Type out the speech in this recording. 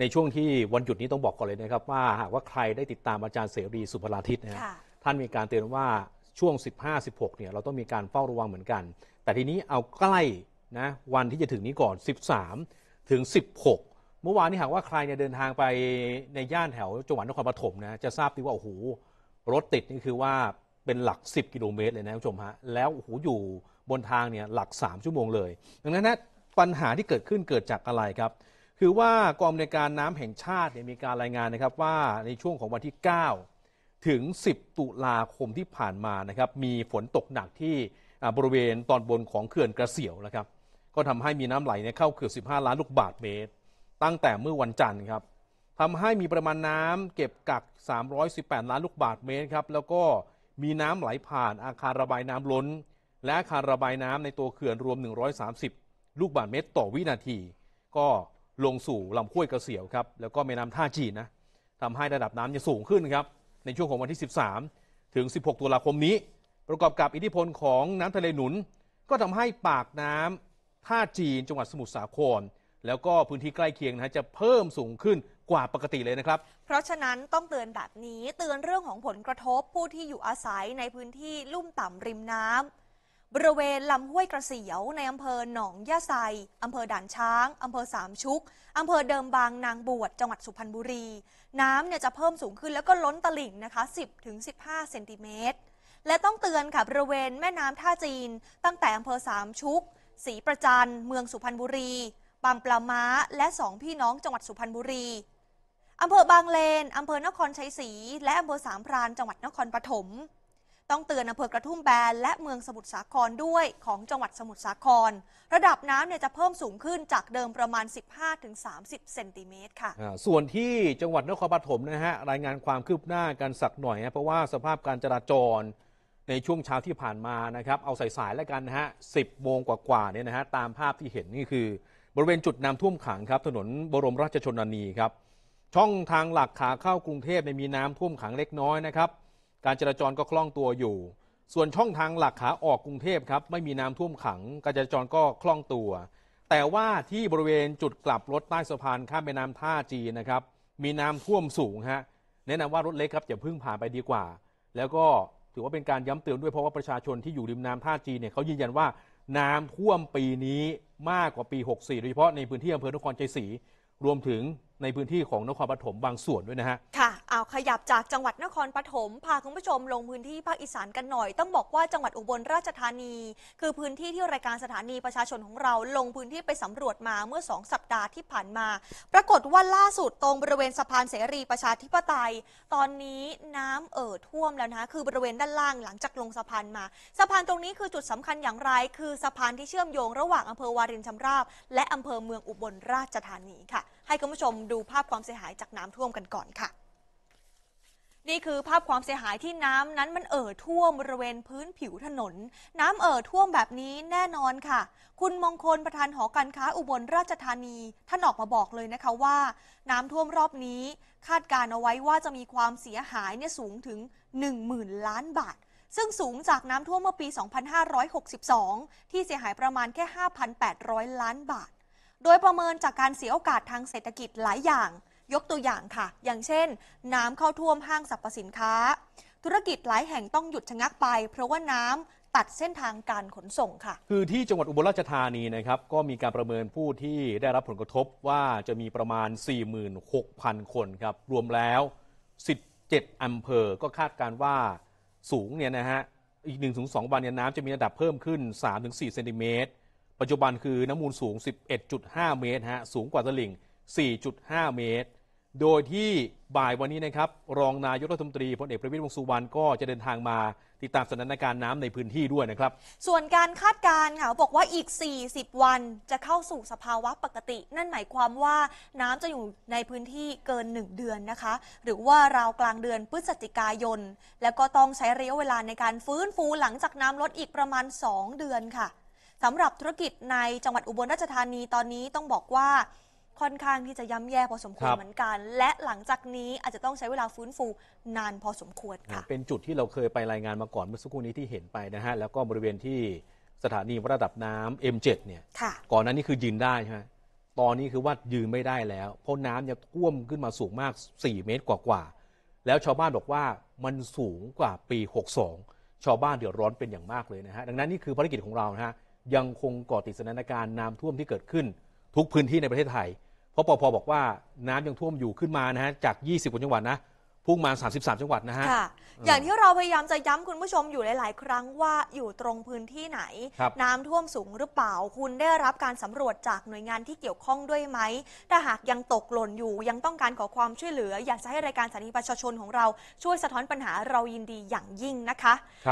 ในช่วงที่วันหยุดนี้ต้องบอกก่อนเลยนะครับ ว่าหากว่าใครได้ติดตามอาจารย์เสรีสุภราทิตนะครท่านมีการเตือนว่าช่วง 15-16เนี่ย เราต้องมีการเฝ้าระวังเหมือนกัน แต่ทีนี้เอาใกล้นะวันที่จะถึงนี้ก่อน 13ถึง16เมื่อวานนี้หากว่าใครเนี่ยเดินทางไปในย่านแถวจังหวัดนครปฐมนะจะทราบดีว่าโอ้โหรถติดนี่คือว่าเป็นหลัก 10 กิโลเมตรเลยนะคุณผู้ชมฮะแล้วโอ้โหอยู่บนทางเนี่ยหลัก 3 ชั่วโมงเลย ดังนั้นนะปัญหาที่เกิดขึ้นเกิดจากอะไรครับคือว่ากองรนการน้ำแห่งชาติเนี่ยมีการรายงานนะครับว่าในช่วงของวันที่9ถึง10 ตุลาคมที่ผ่านมานะครับมีฝนตกหนักที่บริเวณตอนบนของเขื่อนกระเสียวนะครับ ก็ทำให้มีน้ำไหลเเข้าเขื่อน15 ล้านลูกบาศก์เมตร ตั้งแต่เมื่อวันจันทร์ครับทำให้มีประมาณน้ำเก็บกัก318 ล้านลูกบาศก์เมตรครับแล้วก็มีน้ำไหลผ่าน อาคารระบายน้ำล้น และอาคารระบายน้ำในตัวเขื่อนรวม 130 ลูกบาศก์เมตร ต่อวินาที ก็ลงสู่ลำห้วยกระเสียวครับแล้วก็แม่น้ำท่าจีนนะทำให้ระดับน้ำจะสูงขึ้นครับในช่วงของวันที่ 13 ถึง 16ตุลาคมนี้ ประกอบกับอิทธิพลของน้ำทะเลหนุน ก็ทำให้ปากน้ำ ท่าจีนจังหวัดสมุทรสาคร แล้วก็พื้นที่ใกล้เคียงนะจะเพิ่มสูงขึ้นกว่าปกติเลยนะครับ เพราะฉะนั้นต้องเตือนแบบนี้เตือนเรื่องของผลกระทบผู้ที่อยู่อาศัยในพื้นที่ลุ่มต่ำริมน้ำบริเวณลำห้วยกระเสียวในอำเภอหนองยะไซ อำเภอด่านช้าง อำเภอสามชุก อำเภอเดิมบางนางบวช จังหวัดสุพรรณบุรี น้ำเนี่ยจะเพิ่มสูงขึ้นแล้วก็ล้นตลิ่งนะคะ10-15เซนติเมตรและต้องเตือนค่ะบริเวณแม่น้ำท่าจีน ตั้งแต่อำเภอสามชุก ศรีประจัน เมืองสุพรรณบุรี บางปลาม้า และสองพี่น้องจังหวัดสุพรรณบุรีอำเภอบางเลนอำเภอนครชัยศรีและอำเภอสามพรานจังหวัดนครปฐมต้องเตือนอำเภอกระทุ่มแบนและเมืองสมุทรสาครด้วยของจังหวัดสมุทรสาคร ระดับน้ำเนี่ยจะเพิ่มสูงขึ้นจากเดิมประมาณ 15-30 เซนติเมตรค่ะส่วนที่จังหวัดนครปฐมนะฮะรายงานความคืบหน้ากันสักหน่อยฮะเพราะว่าสภาพการจราจรในช่วงเช้าที่ผ่านมานะครับเอาสายๆแล้วกันนะฮะสิบโมงกว่าๆเนี่ยนะฮะตามภาพที่เห็นนี่คือ บริเวณจุดน้ำท่วมขังครับถนนบรมราชชนนีครับช่องทางหลักขาเข้ากรุงเทพเน่มีน้ำท่วมขังเล็กน้อยนะครับการจราจรก็คล่องตัวอยู่ ส่วนช่องทางหลักขาออกกรุงเทพครับไม่มีน้ำท่วมขังการจราจรก็คล่องตัว แต่ว่าที่บริเวณจุดกลับรถใต้สะพานข้ามแม่น้ำท่าจีนะครับมีน้ำท่วมสูงฮะแนะนำว่ารถเล็กครับอย่าพึ่งผ่านไปดีกว่า แล้วก็ถือว่าเป็นการย้ำเตือนด้วยเพราะว่าประชาชนที่อยู่ริมน้ำท่าจีเนี่ยเขายืนยันว่าน้ำท่วมปีนี้มากกว่าปี 64 โดยเฉพาะในพื้นที่อำเภอนครชัยศรีรวมถึงในพื้นที่ของนครปฐมบางส่วนด้วยนะฮะ ค่ะ เอาขยับจากจังหวัดนครปฐมพาคุณผู้ชมลงพื้นที่ภาคอีสานกันหน่อย ต้องบอกว่าจังหวัดอุบลราชธานี คือพื้นที่ที่รายการสถานีประชาชนของเรา ลงพื้นที่ไปสำรวจมาเมื่อ 2 สัปดาห์ที่ผ่านมา ปรากฏว่าล่าสุดตรงบริเวณสะพานเสรีประชาธิปไตย ตอนนี้น้ำเอ่อท่วมแล้วนะคือบริเวณด้านล่างหลังจากลงสะพานมาสะพานตรงนี้คือจุดสำคัญอย่างไรคือสะพานที่เชื่อมโยง ระหว่างอำเภอวารินชำราบ และอำเภอเมืองอุบลราชธานีค่ะให้คุณผู้ชมดูภาพความเสียหายจากน้ำท่วมกันก่อนค่ะนี่คือภาพความเสียหายที่น้ำนั้นมันเอ่อท่วม บริเวณพื้นผิวถนน น้ำเอ่อท่วมแบบนี้แน่นอนค่ะ คุณมงคลประธานหอการค้าอุบลราชธานีท่านออกมาบอกเลยนะคะว่า น้ำท่วมรอบนี้คาดการเอาไว้ว่าจะมีความเสียหายเนี่ยสูงถึง 10,000 ล้านบาทซึ่งสูงจากน้ำท่วมเมื่อปี2562ที่เสียหายประมาณแค่ 5,800 ล้านบาทโดยประเมินจากการเสียโอกาสทางเศรษฐกิจหลายอย่าง ยกตัวอย่างค่ะ อย่างเช่นน้ำเข้าท่วมห้างสรรพสินค้า ธุรกิจหลายแห่งต้องหยุดชะงักไป เพราะว่าน้ำตัดเส้นทางการขนส่งค่ะ คือที่จังหวัดอุบลราชธานีนะครับ ก็มีการประเมินผู้ที่ได้รับผลกระทบว่าจะมีประมาณ 46,000 คนครับ รวมแล้ว 17อำเภอ ก็คาดการว่าสูงเนี่ยนะฮะ อีก1-2วันเนี่ยน้ำจะมีระดับเพิ่มขึ้น 3-4 เซนติเมตรปัจจุบันคือน้ำมูลสูง 11.5 เมตรฮะ สูงกว่าตลิ่ง 4.5 เมตร โดยที่บ่ายวันนี้นะครับรองนายกรัฐมนตรีพลเอกประวิตรวงสุวรรณก็จะเดินทางมาติดตามสถานการณ์น้ำในพื้นที่ด้วยนะครับ ส่วนการคาดการณ์ค่ะบอกว่าอีก 40 วันจะเข้าสู่สภาวะปกติ นั่นหมายความว่าน้ำจะอยู่ในพื้นที่เกิน 1 เดือนนะคะ หรือว่าราวกลางเดือนพฤศจิกายน แล้วก็ต้องใช้ระยะเวลาในการฟื้นฟูหลังจากน้ำลดอีกประมาณ 2 เดือนค่ะสำหรับธุรกิจในจังหวัดอุบลราชธานีตอนนี้ต้องบอกว่าค่อนข้างที่จะย่ำแย่พอสมควรเหมือนกัน และหลังจากนี้อาจจะต้องใช้เวลาฟื้นฟูนานพอสมควรค่ะเป็นจุดที่เราเคยไปรายงานมาก่อนเมื่อสักครู่นี้ที่เห็นไปนะฮะแล้วก็บริเวณที่สถานีระดับน้ำ M7 เนี่ยก่อนนั้นนี่คือยืนได้ใช่ไหมตอนนี้คือว่ายืนไม่ได้แล้ว เพราะน้ำเนี่ยท่วมขึ้นมาสูงมาก 4 เมตรกว่าๆแล้วชาวบ้านบอกว่ามันสูงกว่าปี62ชาวบ้านเดือดร้อนเป็นอย่างมากเลยนะฮะดังนั้นนี่คือภารกิจของเรานะฮะยังคงก่อติดสถานการณ์น้ำท่วมที่เกิดขึ้นทุกพื้นที่ในประเทศไทย เพราะปพบอกว่าน้ำยังท่วมอยู่ขึ้นมานะฮะจาก 20กว่าจังหวัดนะ พุ่งมา 33 จังหวัดนะฮะ ค่ะ อย่างที่เราพยายามจะย้ำคุณผู้ชมอยู่หลาย ๆ ครั้งว่าอยู่ตรงพื้นที่ไหน น้ำท่วมสูงหรือเปล่าคุณได้รับการสำรวจจากหน่วยงานที่เกี่ยวข้องด้วยไหมถ้าหากยังตกหล่นอยู่ยังต้องการขอความช่วยเหลือ อยากจะให้รายการสถานีประชาชนของเราช่วยสะท้อนปัญหาเรายินดีอย่างยิ่งนะคะ ค